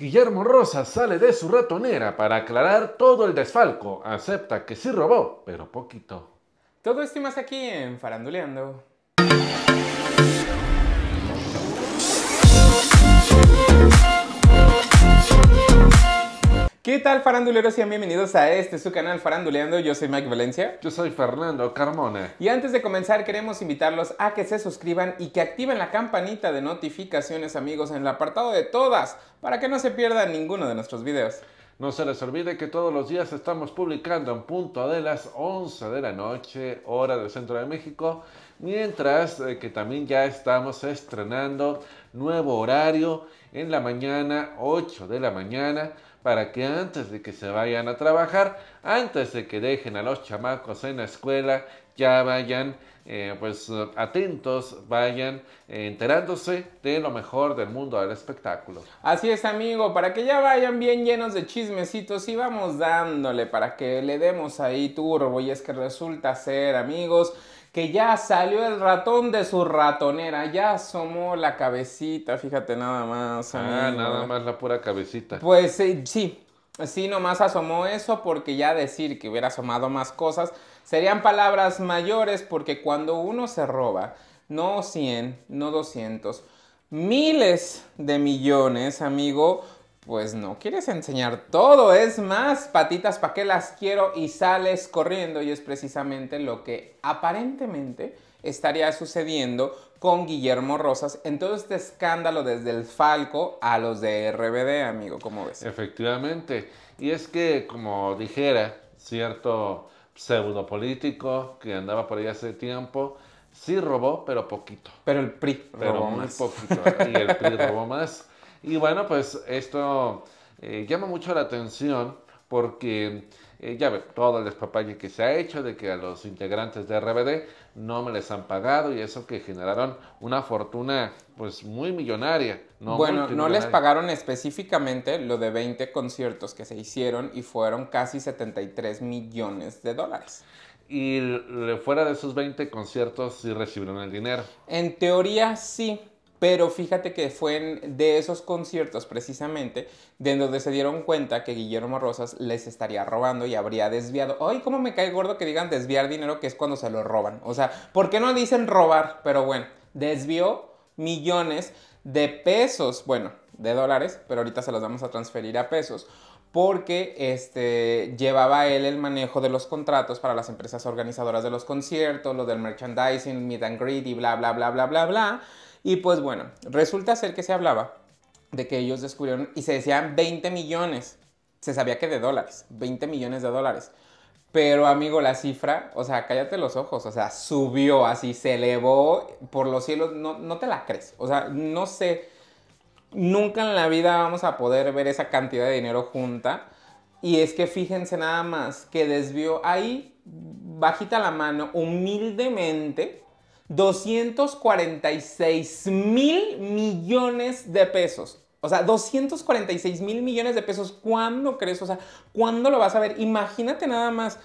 Guillermo Rosa sale de su ratonera para aclarar todo el desfalco. Acepta que sí robó, pero poquito. Todo esto más aquí en Faranduleando. ¿Qué tal faranduleros? Sean bienvenidos a este su canal Faranduleando. Yo soy Mike Valencia. Yo soy Fernando Carmona. Y antes de comenzar queremos invitarlos a que se suscriban y que activen la campanita de notificaciones amigos en el apartado de todas para que no se pierdan ninguno de nuestros videos. No se les olvide que todos los días estamos publicando en punto de las 11 de la noche, hora del centro de México, mientras eh, que también ya estamos estrenando nuevo horario en la mañana, 8 de la mañana para que antes de que se vayan a trabajar, antes de que dejen a los chamacos en la escuela, ya vayan eh, pues atentos, vayan eh, enterándose de lo mejor del mundo del espectáculo. Así es amigo, para que ya vayan bien llenos de chismecitos y vamos dándole para que le demos ahí turbo y es que resulta ser amigos que ya salió el ratón de su ratonera, ya asomó la cabecita, fíjate nada más. Ah, nada más la pura cabecita. Pues eh, sí, sí, nomás asomó eso porque ya decir que hubiera asomado más cosas serían palabras mayores porque cuando uno se roba, no 100, no 200, miles de millones, amigo, pues no quieres enseñar todo, es más, patitas, ¿para qué las quiero? Y sales corriendo y es precisamente lo que aparentemente estaría sucediendo con Guillermo Rosas en todo este escándalo desde el Falco a los de RBD, amigo, ¿cómo ves? Efectivamente, y es que como dijera cierto pseudopolítico que andaba por ahí hace tiempo, sí robó, pero poquito. Pero el PRI robó pero más. poquito, y el PRI robó más. Y bueno, pues esto eh, llama mucho la atención porque eh, ya ve todo el despapalle que se ha hecho de que a los integrantes de RBD no me les han pagado y eso que generaron una fortuna pues muy millonaria. bueno, no les pagaron específicamente lo de 20 conciertos que se hicieron y fueron casi 73 millones de dólares y fuera de esos 20 conciertos si recibieron el dinero. En teoría sí, pero fíjate que fue de esos conciertos precisamente de donde se dieron cuenta que Guillermo Rosas les estaría robando y habría desviado. Ay, cómo me cae gordo que digan desviar dinero, que es cuando se lo roban. O sea, ¿por qué no dicen robar? Pero bueno, desvió millones de pesos, bueno, de dólares, pero ahorita se los vamos a transferir a pesos porque este, llevaba él el manejo de los contratos para las empresas organizadoras de los conciertos, lo del merchandising, meet and greet y bla, bla, bla, bla, bla, bla. Y pues bueno, resulta ser que se hablaba de que ellos descubrieron y se decían 20 millones. Se sabía que de dólares, 20 millones de dólares. Pero amigo, la cifra, o sea, cállate los ojos, o sea, subió así, se elevó por los cielos, no, te la crees, o sea, no sé, nunca en la vida vamos a poder ver esa cantidad de dinero junta. Y es que fíjense nada más que desvió ahí, bajita la mano, humildemente, 246 mil millones de pesos. O sea, 246 mil millones de pesos. ¿Cuándo crees? O sea, ¿cuándo lo vas a ver? Imagínate nada más.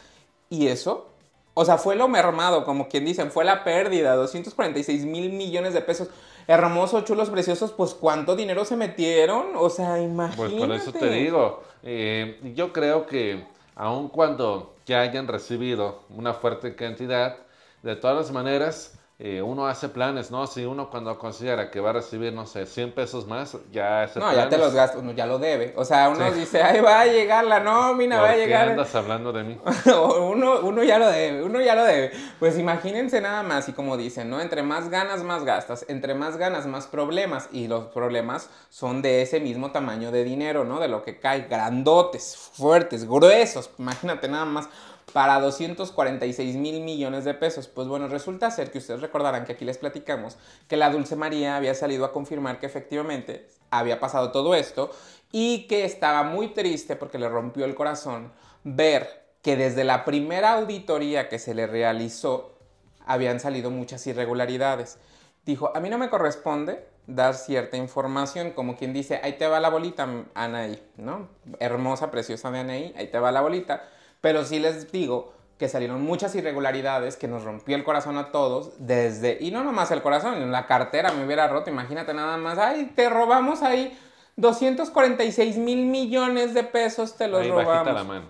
¿Y eso? O sea, fue lo mermado, como quien dicen, fue la pérdida, 246 mil millones de pesos. Hermosos, chulos, preciosos, pues cuánto dinero se metieron. O sea, pues, imagínate. Pues con eso te digo, eh, yo creo que aun cuando ya hayan recibido una fuerte cantidad, de todas las maneras, eh, uno hace planes, ¿no? Si uno cuando considera que va a recibir, no sé, 100 pesos más, ya ese No, ya te los gastas, uno ya lo debe. O sea, uno dice, ay, va a llegar la nómina, va a llegar. ¿Qué andas hablando de mí? uno, uno ya lo debe, uno ya lo debe. Pues imagínense nada más, y como dicen, ¿no? Entre más ganas, más gastas. Entre más ganas, más problemas. Y los problemas son de ese mismo tamaño de dinero, ¿no? De lo que cae, grandotes, fuertes, gruesos. Imagínate nada más para 246 mil millones de pesos. Pues bueno, resulta ser que ustedes recordarán que aquí les platicamos que la Dulce María había salido a confirmar que efectivamente había pasado todo esto y que estaba muy triste porque le rompió el corazón ver que desde la primera auditoría que se le realizó habían salido muchas irregularidades. Dijo, a mí no me corresponde dar cierta información, como quien dice, ahí te va la bolita, Anaí, ¿no? Hermosa, preciosa de Anaí, ahí te va la bolita. Pero sí les digo que salieron muchas irregularidades que nos rompió el corazón a todos desde, y no nomás el corazón, la cartera me hubiera roto, imagínate nada más, ay, te robamos ahí 246 mil millones de pesos, te los robamos. Bajita la mano.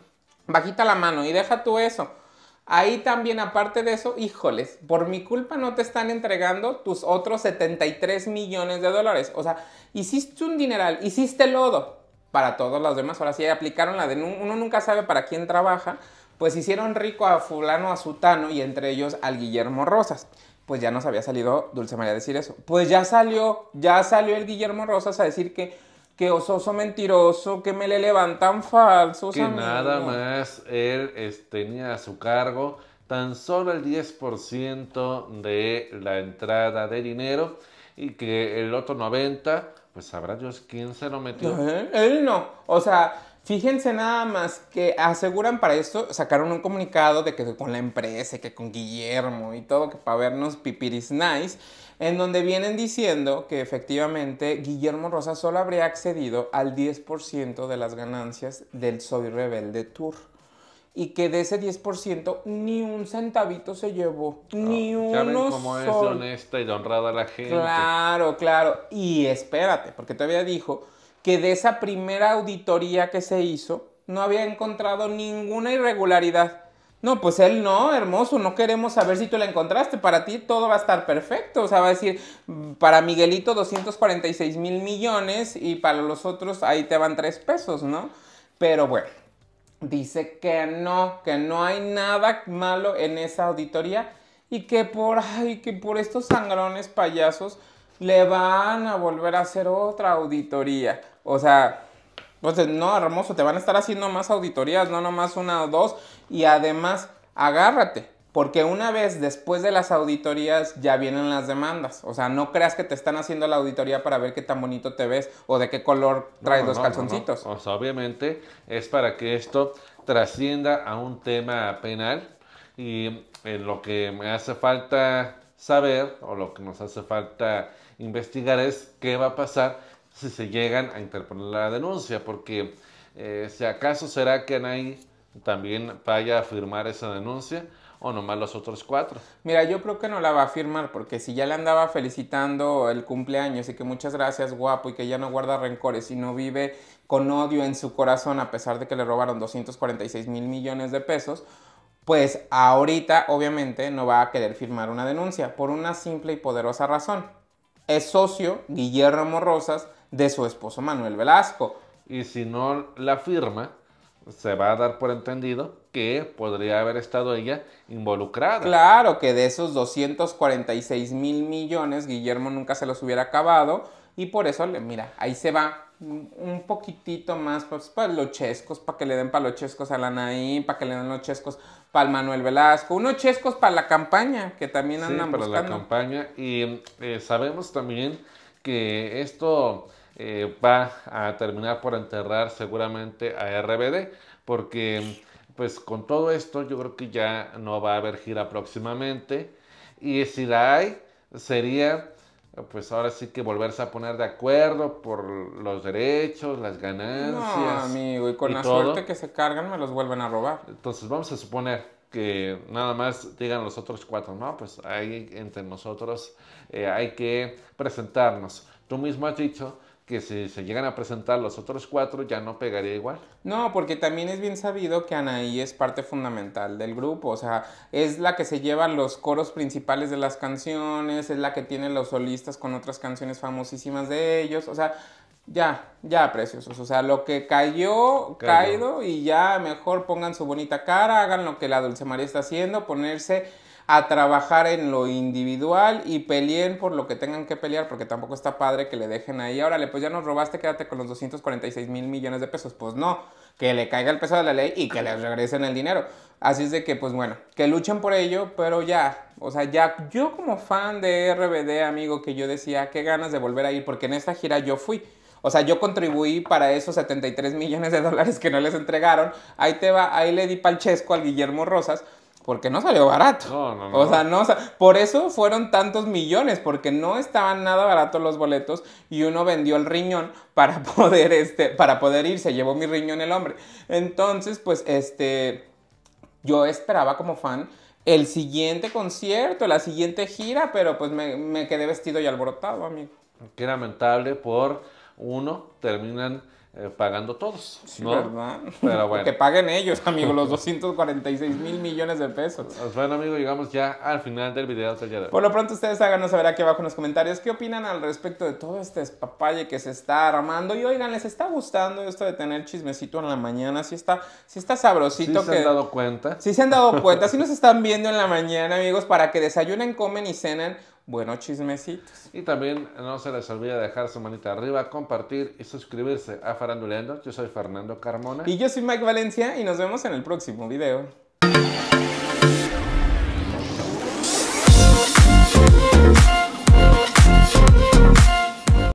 Bajita la mano y deja tú eso. Ahí también, aparte de eso, híjoles, por mi culpa no te están entregando tus otros 73 millones de dólares. O sea, hiciste un dineral, hiciste lodo, para todos los demás. Ahora sí aplicaron la de uno nunca sabe para quién trabaja, pues hicieron rico a fulano, a Zutano y entre ellos al Guillermo Rosas. Pues ya nos había salido Dulce María a decir eso. Pues ya salió, ya salió el Guillermo Rosas a decir que que ososo mentiroso, que me le levantan falsos. Que nada más él tenía este, a su cargo tan solo el 10% de la entrada de dinero y que el otro 90, pues sabrá Dios quién se lo metió. ¿eh? Él no. O sea, fíjense nada más que aseguran para esto, sacaron un comunicado de que con la empresa, que con Guillermo y todo, que para vernos pipiris nice, en donde vienen diciendo que efectivamente Guillermo Rosa solo habría accedido al 10% de las ganancias del Soy Rebelde Tour y que de ese 10% ni un centavito se llevó, ni uno ¿saben cómo es honesta y honrada la gente. Claro, claro. Y espérate, porque todavía dijo que de esa primera auditoría que se hizo no había encontrado ninguna irregularidad. No, pues él no, hermoso, no queremos saber si tú la encontraste. Para ti todo va a estar perfecto. O sea, va a decir, para Miguelito 246 mil millones y para los otros ahí te van tres pesos, ¿no? Pero bueno, dice que no, que no hay nada malo en esa auditoría y que por, que por estos sangrones payasos le van a volver a hacer otra auditoría. O sea, pues, no, hermoso, te van a estar haciendo más auditorías, no nomás una o dos. Y además, agárrate, porque una vez después de las auditorías ya vienen las demandas. O sea, no creas que te están haciendo la auditoría para ver qué tan bonito te ves o de qué color traes los calzoncitos. o sea, obviamente es para que esto trascienda a un tema penal y lo que me hace falta saber o lo que nos hace falta investigar es qué va a pasar si se llegan a interponer la denuncia. Porque eh, si acaso será que Anaí también vaya a firmar esa denuncia o nomás los otros cuatro. Mira, yo creo que no la va a firmar porque si ya le andaba felicitando el cumpleaños y que muchas gracias guapo y que ya no guarda rencores y no vive con odio en su corazón a pesar de que le robaron 246 mil millones de pesos, pues ahorita obviamente no va a querer firmar una denuncia por una simple y poderosa razón. Es socio Guillermo Rosas de su esposo Manuel Velasco. Y si no la firma, se va a dar por entendido que podría haber estado ella involucrada. Claro, que de esos 246 mil millones Guillermo nunca se los hubiera acabado y por eso, mira, ahí se va un poquitito más pues, para los chescos, para que le den para los chescos a la Naín, para que le den los chescos para Manuel Velasco, unos chescos para la campaña, que también andan sí, para la campaña y eh, sabemos también que esto eh, va a terminar por enterrar seguramente a RBD, porque pues con todo esto yo creo que ya no va a haber gira próximamente, y si la hay, sería pues ahora sí que volverse a poner de acuerdo por los derechos, las ganancias. No, amigo, y con la suerte que se cargan me los vuelven a robar. Entonces vamos a suponer que nada más digan los otros cuatro, no, pues ahí entre nosotros eh, hay que presentarnos. Tú mismo has dicho que si se llegan a presentar los otros cuatro ya no pegaría igual. No, porque también es bien sabido que Anaí es parte fundamental del grupo, o sea, es la que se lleva los coros principales de las canciones, es la que tiene los solistas con otras canciones famosísimas de ellos, o sea, ya, ya, preciosos. O sea, lo que cayó, cayó, caído, y ya mejor pongan su bonita cara, hagan lo que la Dulce María está haciendo, ponerse a trabajar en lo individual y peleen por lo que tengan que pelear, porque tampoco está padre que le dejen ahí, órale, pues ya nos robaste, quédate con los 246 mil millones de pesos. Pues no, que le caiga el peso de la ley y que les regresen el dinero. Así es de que, pues bueno, que luchen por ello, pero ya, o sea, ya yo como fan de RBD, amigo, que yo decía, qué ganas de volver a ir, porque en esta gira yo fui. O sea, yo contribuí para esos 73 millones de dólares que no les entregaron. Ahí te va, ahí le di palchesco al Guillermo Rosas porque no salió barato. No, no, no. O sea, no, por eso fueron tantos millones, porque no estaban nada baratos los boletos y uno vendió el riñón para poder, este, para poder irse, llevó mi riñón el hombre. Entonces, pues, este, yo esperaba como fan el siguiente concierto, la siguiente gira, pero pues me, me quedé vestido y alborotado, amigo. Qué lamentable por uno, terminan eh, pagando todos. ¿no? Pero bueno. Que paguen ellos, amigos los 246 mil millones de pesos. Pues bueno, amigos llegamos ya al final del video. Por lo pronto, ustedes háganos saber aquí abajo en los comentarios qué opinan al respecto de todo este espapalle que se está armando. Y oigan, ¿les está gustando esto de tener chismecito en la mañana? Si está, si está sabrosito. ¿Sí se han dado cuenta? Sí se han dado cuenta. si nos están viendo en la mañana, amigos, para que desayunen, comen y cenen bueno chismecitos. Y también no se les olvide dejar su manita arriba, compartir y suscribirse a Faranduleando. Yo soy Fernando Carmona. Y yo soy Mike Valencia y nos vemos en el próximo video.